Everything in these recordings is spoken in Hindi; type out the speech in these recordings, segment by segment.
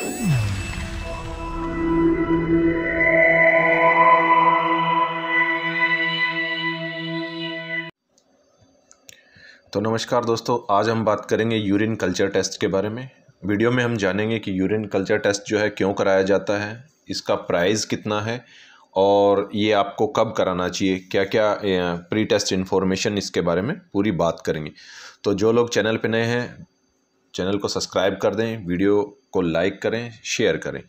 तो नमस्कार दोस्तों आज हम बात करेंगे यूरिन कल्चर टेस्ट के बारे में वीडियो में हम जानेंगे कि यूरिन कल्चर टेस्ट जो है क्यों कराया जाता है इसका प्राइस कितना है और ये आपको कब कराना चाहिए क्या क्या प्री टेस्ट इन्फॉर्मेशन इसके बारे में पूरी बात करेंगे तो जो लोग चैनल पे नए हैं चैनल को सब्सक्राइब कर दें वीडियो को लाइक करें शेयर करें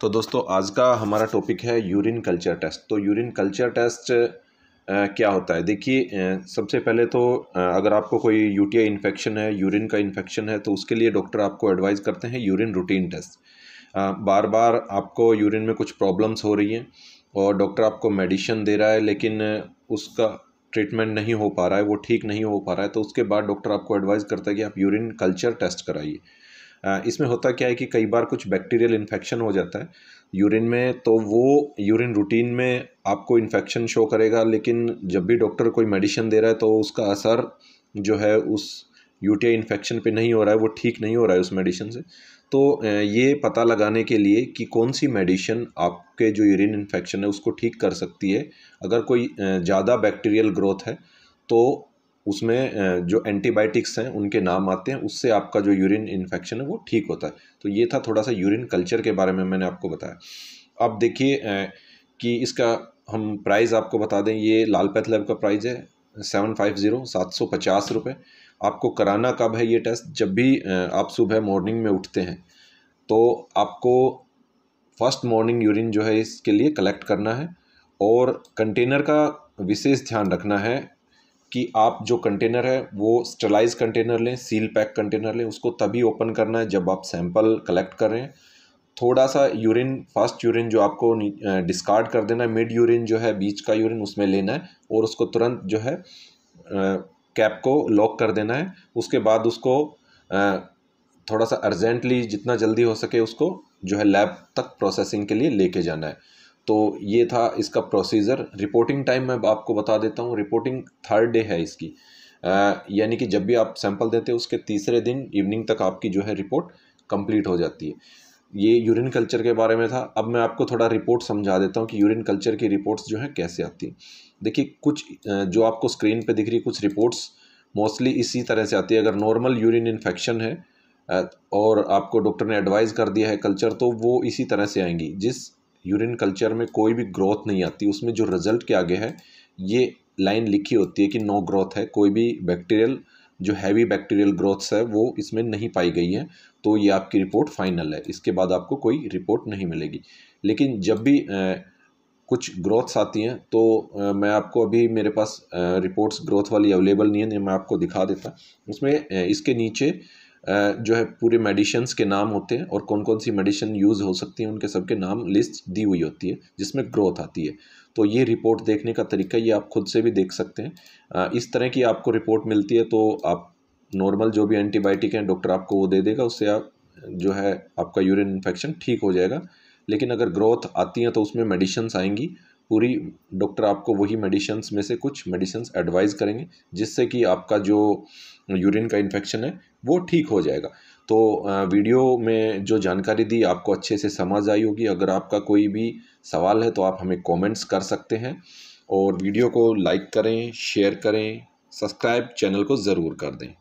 तो दोस्तों आज का हमारा टॉपिक है यूरिन कल्चर टेस्ट तो यूरिन कल्चर टेस्ट क्या होता है देखिए सबसे पहले तो अगर आपको कोई यूटीआई इन्फेक्शन है यूरिन का इन्फेक्शन है तो उसके लिए डॉक्टर आपको एडवाइज़ करते हैं यूरिन रूटीन टेस्ट बार बार आपको यूरिन में कुछ प्रॉब्लम्स हो रही हैं और डॉक्टर आपको मेडिसिन दे रहा है लेकिन उसका ट्रीटमेंट नहीं हो पा रहा है वो ठीक नहीं हो पा रहा है तो उसके बाद डॉक्टर आपको एडवाइज़ करता है कि आप यूरिन कल्चर टेस्ट कराइए इसमें होता क्या है कि कई बार कुछ बैक्टीरियल इन्फेक्शन हो जाता है यूरिन में तो वो यूरिन रूटीन में आपको इन्फेक्शन शो करेगा लेकिन जब भी डॉक्टर कोई मेडिसिन दे रहा है तो उसका असर जो है उस यूटीआई इन्फेक्शन पे नहीं हो रहा है वो ठीक नहीं हो रहा है उस मेडिसिन से तो ये पता लगाने के लिए कि कौन सी मेडिसिन आपके जो यूरिन इन्फेक्शन है उसको ठीक कर सकती है अगर कोई ज़्यादा बैक्टीरियल ग्रोथ है तो उसमें जो एंटीबायोटिक्स हैं उनके नाम आते हैं उससे आपका जो यूरिन इन्फेक्शन है वो ठीक होता है तो ये था थोड़ा सा यूरिन कल्चर के बारे में मैंने आपको बताया अब देखिए कि इसका हम प्राइस आपको बता दें ये लाल पैथ लैब का प्राइस है सेवन फाइव ज़ीरो सात सौ पचास रुपये आपको कराना कब है ये टेस्ट जब भी आप सुबह मॉर्निंग में उठते हैं तो आपको फर्स्ट मॉर्निंग यूरिन जो है इसके लिए कलेक्ट करना है और कंटेनर का विशेष ध्यान रखना है कि आप जो कंटेनर है वो स्टरलाइज कंटेनर लें सील पैक कंटेनर लें उसको तभी ओपन करना है जब आप सैंपल कलेक्ट कर रहे हैं थोड़ा सा यूरिन फर्स्ट यूरिन जो आपको डिस्कार्ड कर देना है मिड यूरिन जो है बीच का यूरिन उसमें लेना है और उसको तुरंत जो है कैप को लॉक कर देना है उसके बाद उसको थोड़ा सा अर्जेंटली जितना जल्दी हो सके उसको जो है लैब तक प्रोसेसिंग के लिए लेके जाना है तो ये था इसका प्रोसीजर रिपोर्टिंग टाइम मैं आपको बता देता हूँ रिपोर्टिंग थर्ड डे है इसकी यानी कि जब भी आप सैंपल देते हो उसके तीसरे दिन इवनिंग तक आपकी जो है रिपोर्ट कंप्लीट हो जाती है ये यूरिन कल्चर के बारे में था अब मैं आपको थोड़ा रिपोर्ट समझा देता हूँ कि यूरिन कल्चर की रिपोर्ट्स जो हैं कैसे आती हैं देखिए कुछ जो आपको स्क्रीन पे दिख रही कुछ रिपोर्ट्स मोस्टली इसी तरह से आती है अगर नॉर्मल यूरिन इन्फेक्शन है और आपको डॉक्टर ने एडवाइस कर दिया है कल्चर तो वो इसी तरह से आएंगी जिस यूरिन कल्चर में कोई भी ग्रोथ नहीं आती उसमें जो रिज़ल्ट के आगे है ये लाइन लिखी होती है कि नो ग्रोथ है कोई भी बैक्टीरियल जो हैवी बैक्टीरियल ग्रोथ्स है वो इसमें नहीं पाई गई हैं तो ये आपकी रिपोर्ट फाइनल है इसके बाद आपको कोई रिपोर्ट नहीं मिलेगी लेकिन जब भी आ, कुछ ग्रोथ्स आती हैं तो आ, मैं आपको अभी मेरे पास रिपोर्ट्स ग्रोथ वाली अवेलेबल नहीं है मैं आपको दिखा देता उसमें इसके नीचे जो है पूरे मेडिशन्स के नाम होते हैं और कौन कौन सी मेडिसिन यूज़ हो सकती हैं उनके सबके नाम लिस्ट दी हुई होती है जिसमें ग्रोथ आती है तो ये रिपोर्ट देखने का तरीका ये आप खुद से भी देख सकते हैं इस तरह की आपको रिपोर्ट मिलती है तो आप नॉर्मल जो भी एंटीबायोटिक हैं डॉक्टर आपको वो दे देगा उससे आप जो है आपका यूरिन इन्फेक्शन ठीक हो जाएगा लेकिन अगर ग्रोथ आती है तो उसमें मेडिसन्स आएंगी पूरी डॉक्टर आपको वही मेडिसन्स में से कुछ मेडिसन्स एडवाइस करेंगे जिससे कि आपका जो यूरिन का इन्फेक्शन है वो ठीक हो जाएगा तो वीडियो में जो जानकारी दी आपको अच्छे से समझ आई होगी अगर आपका कोई भी सवाल है तो आप हमें कमेंट्स कर सकते हैं और वीडियो को लाइक करें शेयर करें सब्सक्राइब चैनल को ज़रूर कर दें